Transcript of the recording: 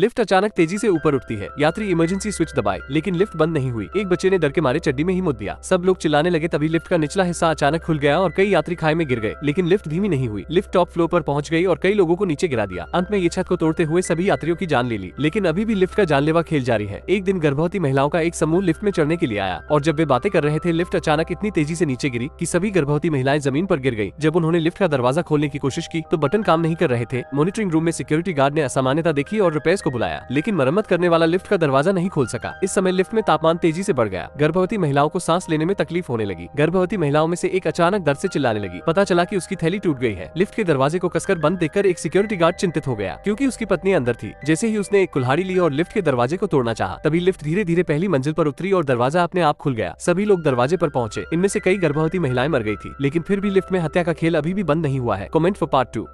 lift अचानक तेजी से ऊपर उठती है यात्री इमरजेंसी स्विच दबाए लेकिन लिफ्ट बंद नहीं हुई एक बच्चे ने डर के मारे चड्डी में ही मुद दिया सब लोग चिल्लाने लगे तभी लिफ्ट का निचला हिस्सा अचानक खुल गया और कई यात्री खाई में गिर गए लेकिन लिफ्ट धीमी नहीं हुई लिफ्ट टॉप फ्लोर पर पहुंच गई और कई लोगों को नीचे गिरा दिया अंत में ये छत को तोड़ते हुए सभी यात्रियों की जान ले ली लेकिन अभी भी लिफ्ट का जानलेवा खेल जारी है एक दिन गर्भवती महिलाओं का एक समूह लिफ्ट में चढ़ने के लिए आया और जब वे बातें कर रहे थे लिफ्ट अचानक इतनी तेजी से नीचे गिरी की सभी गर्भवती महिलाएं जमीन पर गिर गई जब उन्होंने लिफ्ट का दरवाजा खोलने की कोशिश की तो बटन काम नहीं कर रहे थे मॉनिटरिंग रूम में सिक्योरिटी गार्ड ने असामान्यता देखी और रिपेयर को बुलाया लेकिन मरम्मत करने वाला लिफ्ट का दरवाजा नहीं खोल सका इस समय लिफ्ट में तापमान तेजी से बढ़ गया गर्भवती महिलाओं को सांस लेने में तकलीफ होने लगी गर्भवती महिलाओं में से एक अचानक दर्द से चिल्लाने लगी पता चला कि उसकी थैली टूट गई है लिफ्ट के दरवाजे को कसकर बंद देखकर एक सिक्योरिटी गार्ड चिंतित हो गया क्योंकि उसकी पत्नी अंदर थी जैसे ही उसने एक कुल्हाड़ी ली और लिफ्ट के दरवाजे को तोड़ना चाहा तभी लिफ्ट धीरे धीरे पहली मंजिल पर उतरी और दरवाजा अपने आप खुल गया सभी लोग दरवाजे पर पहुंचे इनमें से कई गर्भवती महिलाएं मर गई थी लेकिन फिर भी लिफ्ट में हत्या का खेल अभी भी बंद नहीं हुआ है कॉमेंट फॉर पार्ट टू